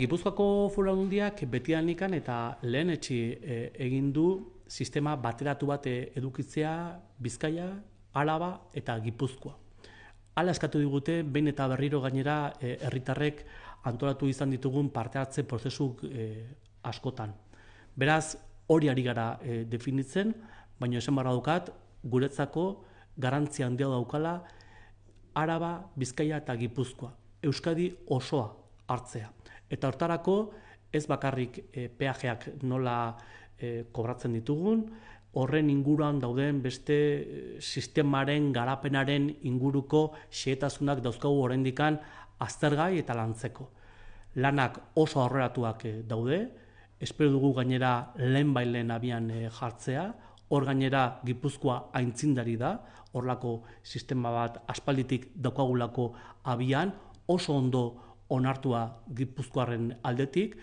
Gipuzkoako Foraldundiak beti alnikan eta lehen etxi eh, egin du sistema bateratu bat eh, edukitzea Bizkaia, Araba eta Gipuzkoa. Hala eskatu digute behin eta berriro gainera eh, herritarrek antolatu izan ditugun parte hartze prozesuk askotan. Beraz, hori ari gara definitzen, baina esan barra dukat, guretzako garantzia handia daukala Araba, Bizkaia eta Gipuzkoa. Euskadi osoa hartzea. Eta hortarako ez bakarrik e, peajeak nola eh, kobratzen ditugun, horren inguruan dauden beste eh, sistemaren garapenaren inguruko xehetasunak dauzkagu horrendikan aztergai eta lantzeko. Lanak oso aurreratuak daude, espero dugu gainera lehen bailen abian jartzea, hor gainera Gipuzkoa aintzindari da, horlako sistema bat aspalditik daukagulako abian, oso ondo onartua gipuzkoaren aldetik.